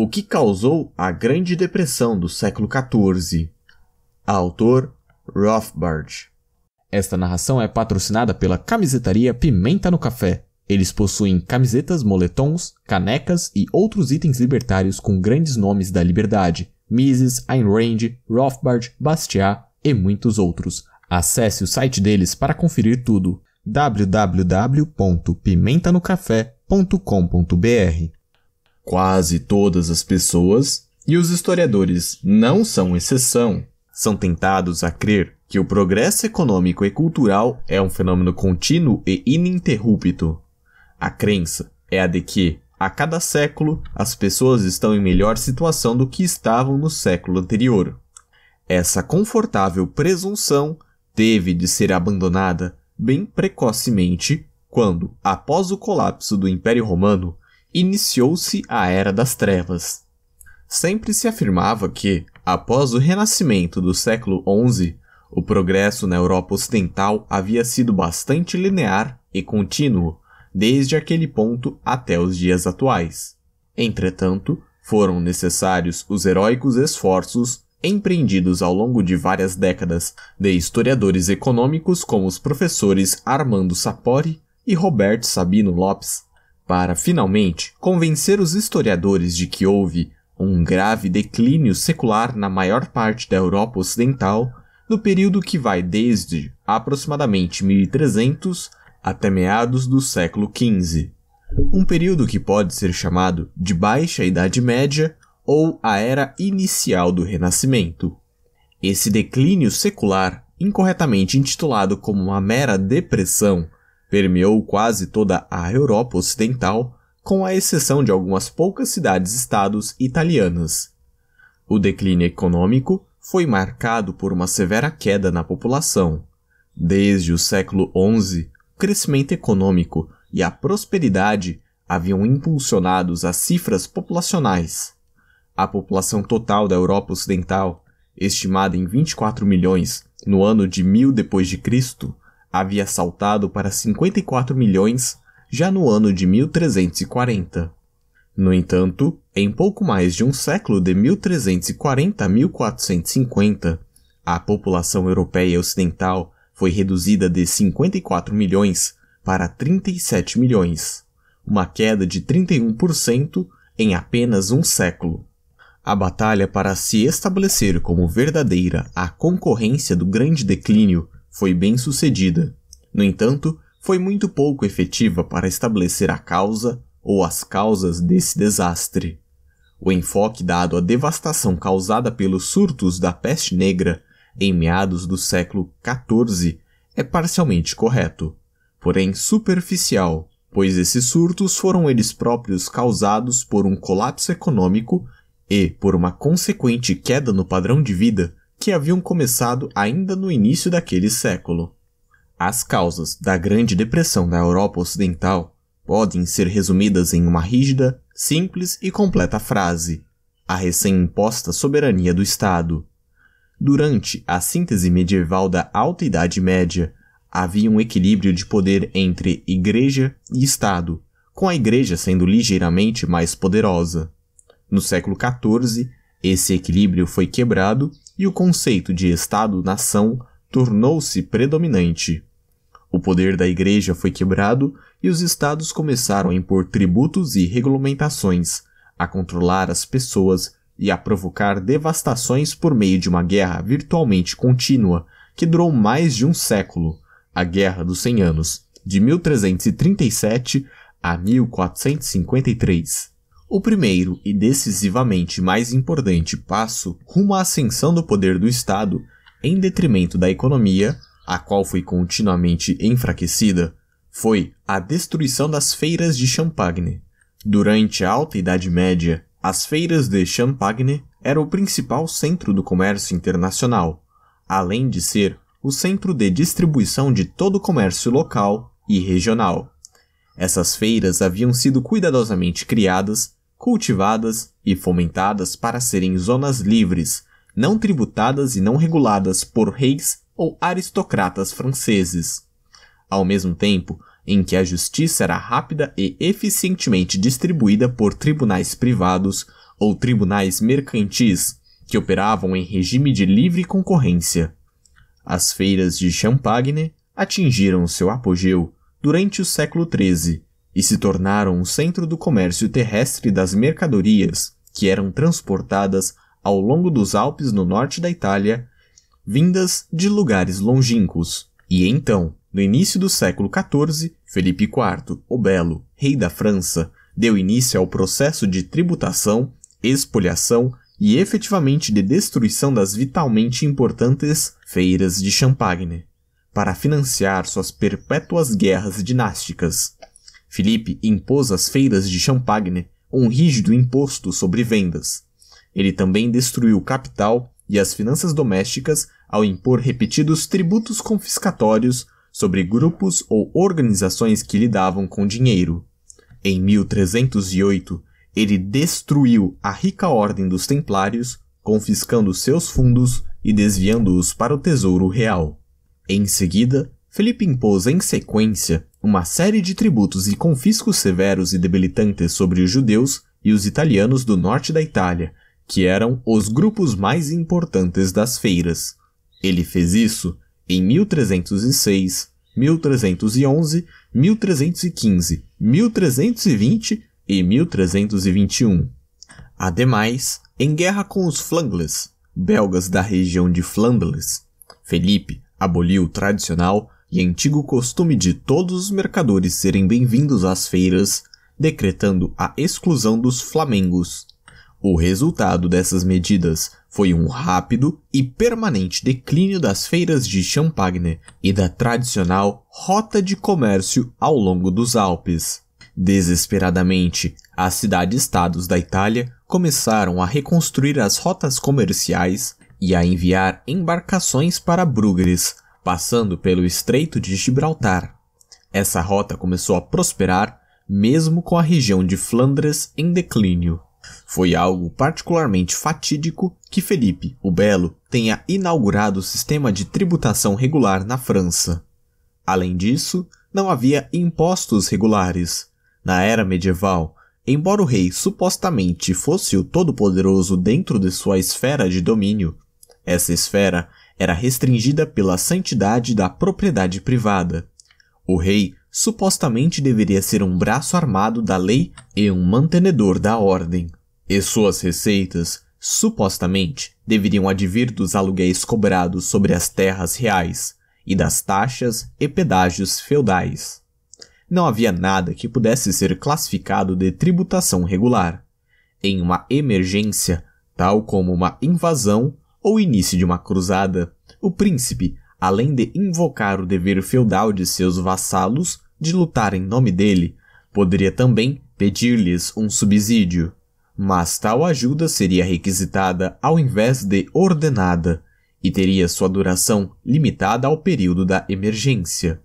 o que causou a Grande Depressão do século XIV. Autor Rothbard. Esta narração é patrocinada pela camisetaria Pimenta no Café. Eles possuem camisetas, moletons, canecas e outros itens libertários com grandes nomes da liberdade, Mises, Ayn Rand, Rothbard, Bastiat e muitos outros. Acesse o site deles para conferir tudo www.pimentanocafé.com.br Quase todas as pessoas, e os historiadores não são exceção, são tentados a crer que o progresso econômico e cultural é um fenômeno contínuo e ininterrupto. A crença é a de que, a cada século, as pessoas estão em melhor situação do que estavam no século anterior. Essa confortável presunção teve de ser abandonada bem precocemente quando, após o colapso do Império Romano, iniciou-se a Era das Trevas. Sempre se afirmava que, após o renascimento do século XI, o progresso na Europa Ocidental havia sido bastante linear e contínuo, desde aquele ponto até os dias atuais. Entretanto, foram necessários os heróicos esforços empreendidos ao longo de várias décadas de historiadores econômicos como os professores Armando Sapori e Roberto Sabino Lopes para, finalmente, convencer os historiadores de que houve um grave declínio secular na maior parte da Europa Ocidental no período que vai desde aproximadamente 1300 até meados do século XV. Um período que pode ser chamado de Baixa Idade Média ou a Era Inicial do Renascimento. Esse declínio secular, incorretamente intitulado como uma mera depressão, permeou quase toda a Europa Ocidental, com a exceção de algumas poucas cidades-estados italianas. O declínio econômico foi marcado por uma severa queda na população. Desde o século XI, o crescimento econômico e a prosperidade haviam impulsionado as cifras populacionais. A população total da Europa Ocidental, estimada em 24 milhões no ano de 1000 depois de Cristo, havia saltado para 54 milhões já no ano de 1340. No entanto, em pouco mais de um século de 1340 a 1450, a população europeia ocidental foi reduzida de 54 milhões para 37 milhões, uma queda de 31% em apenas um século. A batalha para se estabelecer como verdadeira a concorrência do grande declínio foi bem sucedida. No entanto, foi muito pouco efetiva para estabelecer a causa ou as causas desse desastre. O enfoque dado à devastação causada pelos surtos da peste negra em meados do século XIV é parcialmente correto, porém superficial, pois esses surtos foram eles próprios causados por um colapso econômico e por uma consequente queda no padrão de vida que haviam começado ainda no início daquele século. As causas da Grande Depressão da Europa Ocidental podem ser resumidas em uma rígida, simples e completa frase: a recém-imposta soberania do Estado. Durante a síntese medieval da Alta Idade Média, havia um equilíbrio de poder entre Igreja e Estado, com a Igreja sendo ligeiramente mais poderosa. No século XIV, esse equilíbrio foi quebrado e o conceito de Estado-nação tornou-se predominante. O poder da Igreja foi quebrado e os Estados começaram a impor tributos e regulamentações, a controlar as pessoas e a provocar devastações por meio de uma guerra virtualmente contínua que durou mais de um século a Guerra dos Cem Anos, de 1337 a 1453. O primeiro e decisivamente mais importante passo rumo à ascensão do poder do Estado, em detrimento da economia, a qual foi continuamente enfraquecida, foi a destruição das feiras de Champagne. Durante a Alta Idade Média, as feiras de Champagne eram o principal centro do comércio internacional, além de ser o centro de distribuição de todo o comércio local e regional. Essas feiras haviam sido cuidadosamente criadas cultivadas e fomentadas para serem zonas livres, não tributadas e não reguladas por reis ou aristocratas franceses. Ao mesmo tempo em que a justiça era rápida e eficientemente distribuída por tribunais privados ou tribunais mercantis, que operavam em regime de livre concorrência. As feiras de Champagne atingiram seu apogeu durante o século XIII e se tornaram o centro do comércio terrestre das mercadorias que eram transportadas ao longo dos Alpes no norte da Itália, vindas de lugares longínquos. E então, no início do século XIV, Felipe IV, o Belo, rei da França, deu início ao processo de tributação, expoliação e efetivamente de destruição das vitalmente importantes feiras de Champagne, para financiar suas perpétuas guerras dinásticas. Felipe impôs às feiras de Champagne um rígido imposto sobre vendas. Ele também destruiu o capital e as finanças domésticas ao impor repetidos tributos confiscatórios sobre grupos ou organizações que lidavam com dinheiro. Em 1308, ele destruiu a rica ordem dos Templários, confiscando seus fundos e desviando-os para o tesouro real. Em seguida, Felipe impôs em sequência uma série de tributos e confiscos severos e debilitantes sobre os judeus e os italianos do norte da Itália, que eram os grupos mais importantes das feiras. Ele fez isso em 1306, 1311, 1315, 1320 e 1321. Ademais, em guerra com os Flandres, belgas da região de Flandres, Felipe aboliu o tradicional e antigo costume de todos os mercadores serem bem-vindos às feiras, decretando a exclusão dos flamengos. O resultado dessas medidas foi um rápido e permanente declínio das feiras de Champagne e da tradicional rota de comércio ao longo dos Alpes. Desesperadamente, as cidades-estados da Itália começaram a reconstruir as rotas comerciais e a enviar embarcações para Bruges passando pelo Estreito de Gibraltar. Essa rota começou a prosperar mesmo com a região de Flandres em declínio. Foi algo particularmente fatídico que Felipe o Belo tenha inaugurado o sistema de tributação regular na França. Além disso, não havia impostos regulares. Na era medieval, embora o rei supostamente fosse o todo-poderoso dentro de sua esfera de domínio, essa esfera era restringida pela santidade da propriedade privada. O rei supostamente deveria ser um braço armado da lei e um mantenedor da ordem. E suas receitas, supostamente, deveriam advir dos aluguéis cobrados sobre as terras reais e das taxas e pedágios feudais. Não havia nada que pudesse ser classificado de tributação regular. Em uma emergência, tal como uma invasão ou início de uma cruzada, o príncipe, além de invocar o dever feudal de seus vassalos de lutar em nome dele, poderia também pedir-lhes um subsídio. Mas tal ajuda seria requisitada ao invés de ordenada, e teria sua duração limitada ao período da emergência.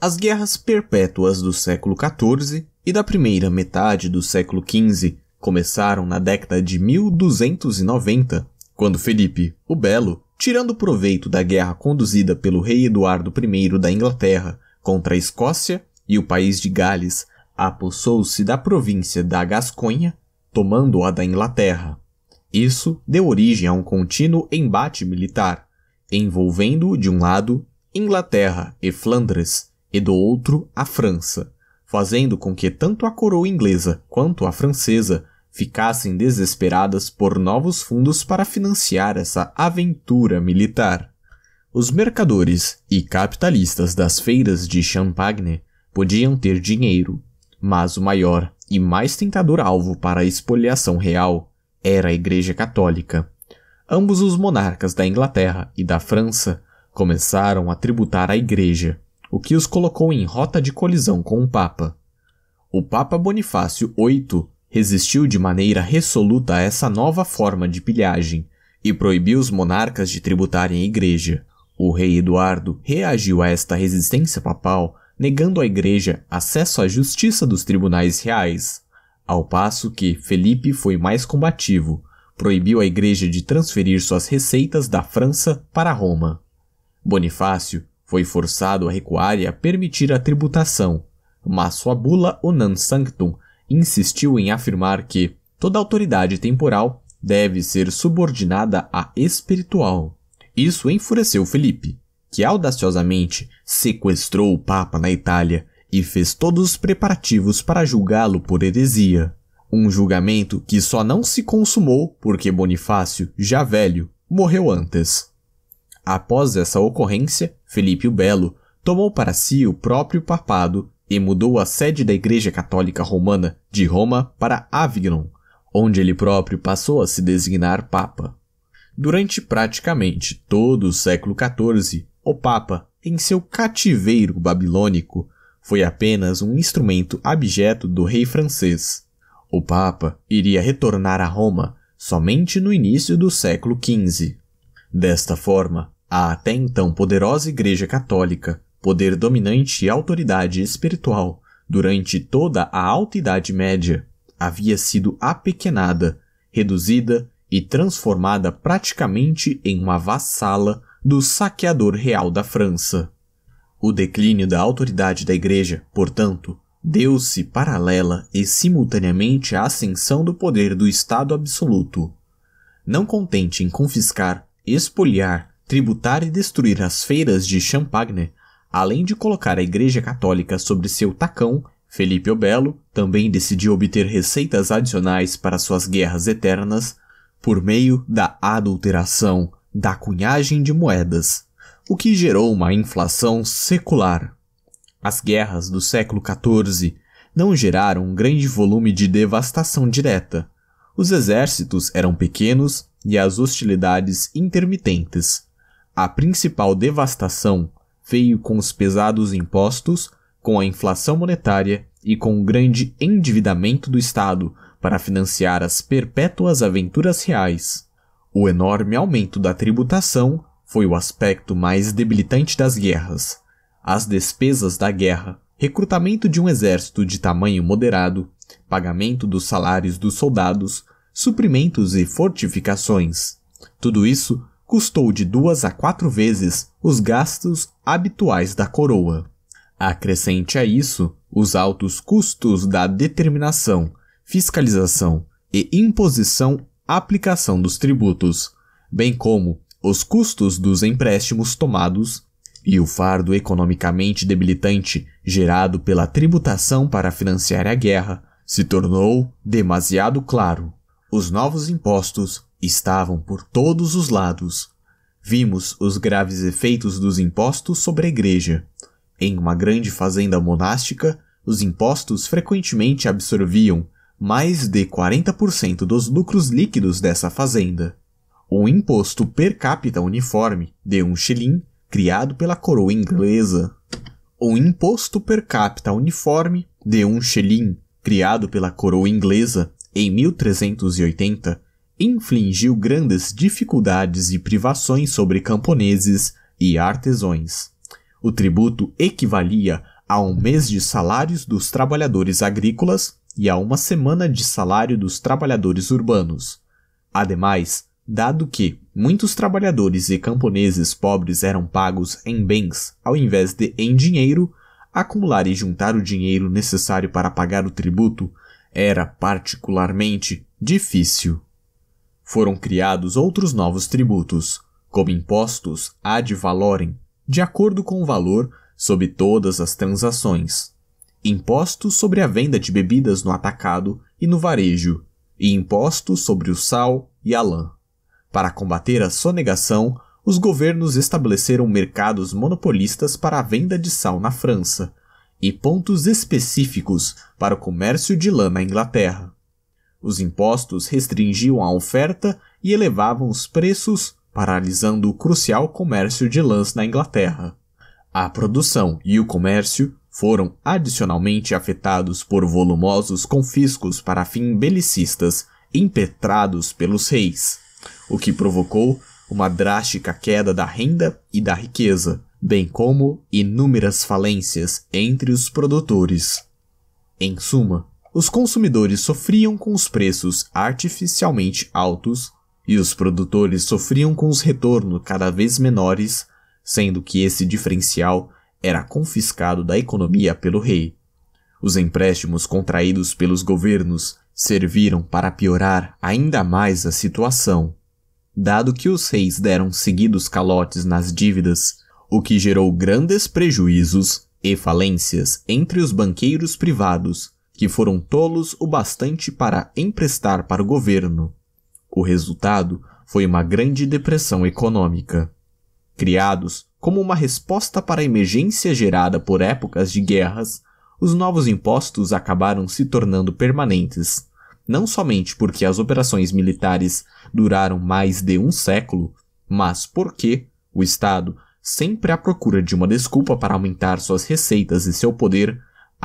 As guerras perpétuas do século XIV e da primeira metade do século XV começaram na década de 1290 quando Felipe, o Belo, tirando proveito da guerra conduzida pelo rei Eduardo I da Inglaterra contra a Escócia e o país de Gales, apossou-se da província da Gasconha, tomando-a da Inglaterra. Isso deu origem a um contínuo embate militar, envolvendo, de um lado, Inglaterra e Flandres, e do outro, a França, fazendo com que tanto a coroa inglesa quanto a francesa ficassem desesperadas por novos fundos para financiar essa aventura militar. Os mercadores e capitalistas das feiras de Champagne podiam ter dinheiro, mas o maior e mais tentador alvo para a espoliação real era a Igreja Católica. Ambos os monarcas da Inglaterra e da França começaram a tributar à Igreja, o que os colocou em rota de colisão com o Papa. O Papa Bonifácio VIII resistiu de maneira resoluta a essa nova forma de pilhagem e proibiu os monarcas de tributarem a igreja. O rei Eduardo reagiu a esta resistência papal, negando à igreja acesso à justiça dos tribunais reais, ao passo que Felipe foi mais combativo, proibiu a igreja de transferir suas receitas da França para Roma. Bonifácio foi forçado a recuar e a permitir a tributação, mas sua bula Onan Sanctum insistiu em afirmar que toda autoridade temporal deve ser subordinada à espiritual. Isso enfureceu Felipe, que audaciosamente sequestrou o Papa na Itália e fez todos os preparativos para julgá-lo por heresia. Um julgamento que só não se consumou porque Bonifácio, já velho, morreu antes. Após essa ocorrência, Felipe o Belo tomou para si o próprio papado e mudou a sede da Igreja Católica Romana de Roma para Avignon, onde ele próprio passou a se designar Papa. Durante praticamente todo o século XIV, o Papa, em seu cativeiro babilônico, foi apenas um instrumento abjeto do rei francês. O Papa iria retornar a Roma somente no início do século XV. Desta forma, a até então poderosa Igreja Católica poder dominante e autoridade espiritual durante toda a Alta Idade Média havia sido apequenada, reduzida e transformada praticamente em uma vassala do saqueador real da França. O declínio da autoridade da Igreja, portanto, deu-se paralela e simultaneamente à ascensão do poder do Estado absoluto. Não contente em confiscar, expoliar, tributar e destruir as feiras de Champagne, Além de colocar a Igreja Católica sobre seu tacão, Felipe o Belo também decidiu obter receitas adicionais para suas guerras eternas por meio da adulteração da cunhagem de moedas, o que gerou uma inflação secular. As guerras do século XIV não geraram um grande volume de devastação direta. Os exércitos eram pequenos e as hostilidades intermitentes. A principal devastação veio com os pesados impostos, com a inflação monetária e com o grande endividamento do Estado para financiar as perpétuas aventuras reais. O enorme aumento da tributação foi o aspecto mais debilitante das guerras. As despesas da guerra, recrutamento de um exército de tamanho moderado, pagamento dos salários dos soldados, suprimentos e fortificações. Tudo isso custou de duas a quatro vezes os gastos habituais da coroa. Acrescente a isso os altos custos da determinação, fiscalização e imposição aplicação dos tributos, bem como os custos dos empréstimos tomados e o fardo economicamente debilitante gerado pela tributação para financiar a guerra, se tornou demasiado claro. Os novos impostos estavam por todos os lados. Vimos os graves efeitos dos impostos sobre a igreja. Em uma grande fazenda monástica, os impostos frequentemente absorviam mais de 40% dos lucros líquidos dessa fazenda. Um imposto per capita uniforme de um shilling criado pela coroa inglesa. Um imposto per capita uniforme de um shilling criado pela coroa inglesa em 1380 infligiu grandes dificuldades e privações sobre camponeses e artesões. O tributo equivalia a um mês de salários dos trabalhadores agrícolas e a uma semana de salário dos trabalhadores urbanos. Ademais, dado que muitos trabalhadores e camponeses pobres eram pagos em bens ao invés de em dinheiro, acumular e juntar o dinheiro necessário para pagar o tributo era particularmente difícil foram criados outros novos tributos, como impostos ad valorem, de acordo com o valor sobre todas as transações, impostos sobre a venda de bebidas no atacado e no varejo, e impostos sobre o sal e a lã. Para combater a sonegação, os governos estabeleceram mercados monopolistas para a venda de sal na França e pontos específicos para o comércio de lã na Inglaterra. Os impostos restringiam a oferta e elevavam os preços, paralisando o crucial comércio de lãs na Inglaterra. A produção e o comércio foram adicionalmente afetados por volumosos confiscos para fim belicistas impetrados pelos reis, o que provocou uma drástica queda da renda e da riqueza, bem como inúmeras falências entre os produtores. Em suma, os consumidores sofriam com os preços artificialmente altos e os produtores sofriam com os retornos cada vez menores, sendo que esse diferencial era confiscado da economia pelo rei. Os empréstimos contraídos pelos governos serviram para piorar ainda mais a situação. Dado que os reis deram seguidos calotes nas dívidas, o que gerou grandes prejuízos e falências entre os banqueiros privados que foram tolos o bastante para emprestar para o governo. O resultado foi uma grande depressão econômica. Criados como uma resposta para a emergência gerada por épocas de guerras, os novos impostos acabaram se tornando permanentes, não somente porque as operações militares duraram mais de um século, mas porque o Estado, sempre à procura de uma desculpa para aumentar suas receitas e seu poder,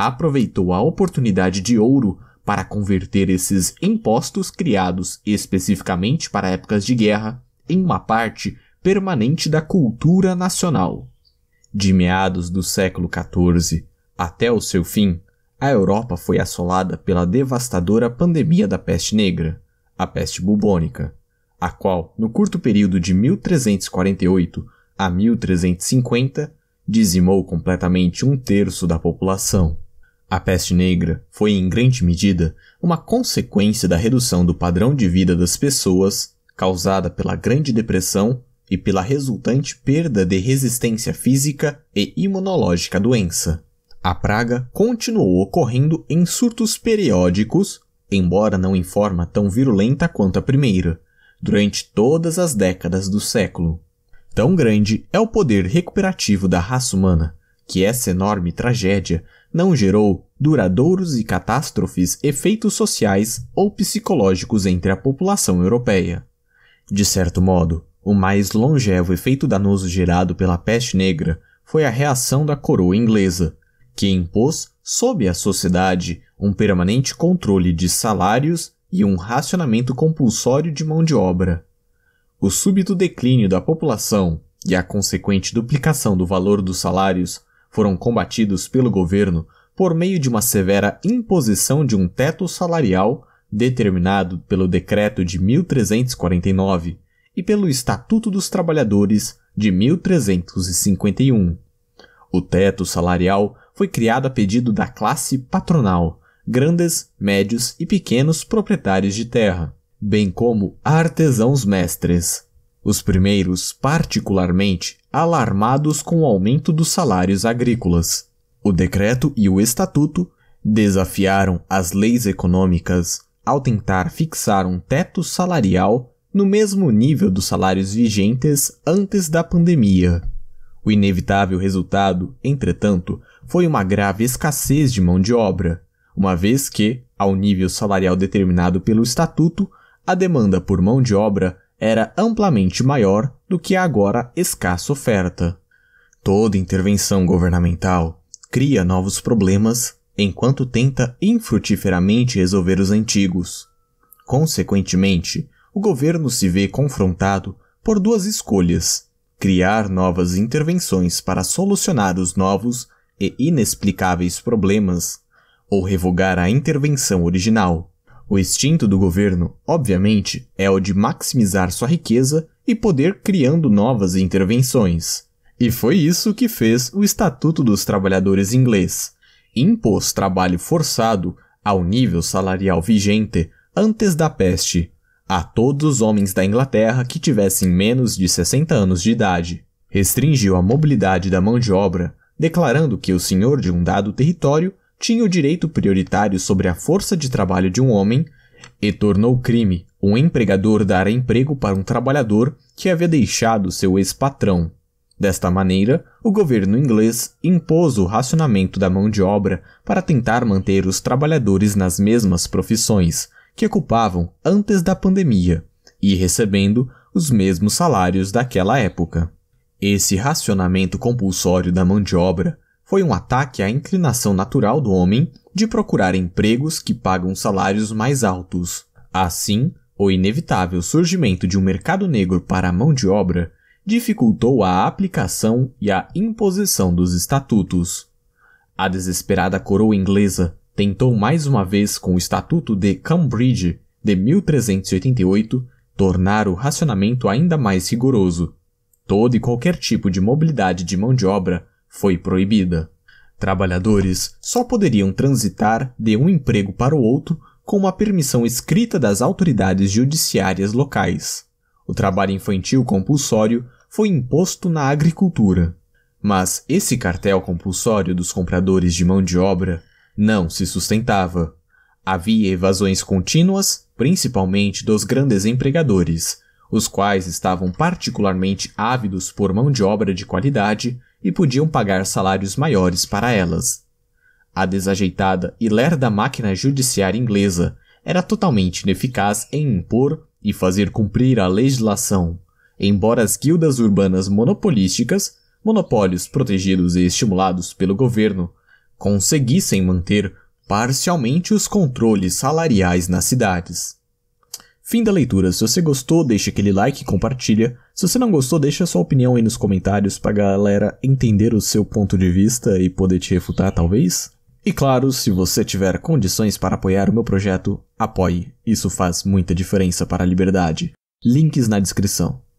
aproveitou a oportunidade de ouro para converter esses impostos criados especificamente para épocas de guerra em uma parte permanente da cultura nacional. De meados do século XIV até o seu fim, a Europa foi assolada pela devastadora pandemia da peste negra, a peste bubônica, a qual, no curto período de 1348 a 1350, dizimou completamente um terço da população. A peste negra foi, em grande medida, uma consequência da redução do padrão de vida das pessoas causada pela Grande Depressão e pela resultante perda de resistência física e imunológica à doença. A praga continuou ocorrendo em surtos periódicos, embora não em forma tão virulenta quanto a primeira, durante todas as décadas do século. Tão grande é o poder recuperativo da raça humana que essa enorme tragédia não gerou duradouros e catástrofes efeitos sociais ou psicológicos entre a população europeia. De certo modo, o mais longevo efeito danoso gerado pela peste negra foi a reação da coroa inglesa, que impôs sob a sociedade um permanente controle de salários e um racionamento compulsório de mão de obra. O súbito declínio da população e a consequente duplicação do valor dos salários foram combatidos pelo governo por meio de uma severa imposição de um teto salarial determinado pelo Decreto de 1349 e pelo Estatuto dos Trabalhadores de 1351. O teto salarial foi criado a pedido da classe patronal, grandes, médios e pequenos proprietários de terra, bem como artesãos mestres. Os primeiros, particularmente, alarmados com o aumento dos salários agrícolas. O decreto e o estatuto desafiaram as leis econômicas ao tentar fixar um teto salarial no mesmo nível dos salários vigentes antes da pandemia. O inevitável resultado, entretanto, foi uma grave escassez de mão de obra, uma vez que, ao nível salarial determinado pelo estatuto, a demanda por mão de obra era amplamente maior do que a agora escassa oferta. Toda intervenção governamental cria novos problemas enquanto tenta infrutiferamente resolver os antigos. Consequentemente, o governo se vê confrontado por duas escolhas: criar novas intervenções para solucionar os novos e inexplicáveis problemas ou revogar a intervenção original. O instinto do governo, obviamente, é o de maximizar sua riqueza e poder criando novas intervenções. E foi isso que fez o Estatuto dos Trabalhadores inglês. Impôs trabalho forçado ao nível salarial vigente antes da peste a todos os homens da Inglaterra que tivessem menos de 60 anos de idade. Restringiu a mobilidade da mão de obra, declarando que o senhor de um dado território tinha o direito prioritário sobre a força de trabalho de um homem e tornou crime um empregador dar emprego para um trabalhador que havia deixado seu ex-patrão. Desta maneira, o governo inglês impôs o racionamento da mão de obra para tentar manter os trabalhadores nas mesmas profissões que ocupavam antes da pandemia e recebendo os mesmos salários daquela época. Esse racionamento compulsório da mão de obra foi um ataque à inclinação natural do homem de procurar empregos que pagam salários mais altos. Assim, o inevitável surgimento de um mercado negro para a mão de obra dificultou a aplicação e a imposição dos estatutos. A desesperada coroa inglesa tentou mais uma vez com o Estatuto de Cambridge de 1388 tornar o racionamento ainda mais rigoroso. Todo e qualquer tipo de mobilidade de mão de obra foi proibida. Trabalhadores só poderiam transitar de um emprego para o outro com uma permissão escrita das autoridades judiciárias locais. O trabalho infantil compulsório foi imposto na agricultura. Mas esse cartel compulsório dos compradores de mão de obra não se sustentava. Havia evasões contínuas, principalmente dos grandes empregadores, os quais estavam particularmente ávidos por mão de obra de qualidade e podiam pagar salários maiores para elas. A desajeitada e lerda máquina judiciária inglesa era totalmente ineficaz em impor e fazer cumprir a legislação, embora as guildas urbanas monopolísticas, monopólios protegidos e estimulados pelo governo, conseguissem manter parcialmente os controles salariais nas cidades. Fim da leitura. Se você gostou, deixa aquele like e compartilha. Se você não gostou, deixa sua opinião aí nos comentários pra galera entender o seu ponto de vista e poder te refutar, talvez. E claro, se você tiver condições para apoiar o meu projeto, apoie. Isso faz muita diferença para a liberdade. Links na descrição.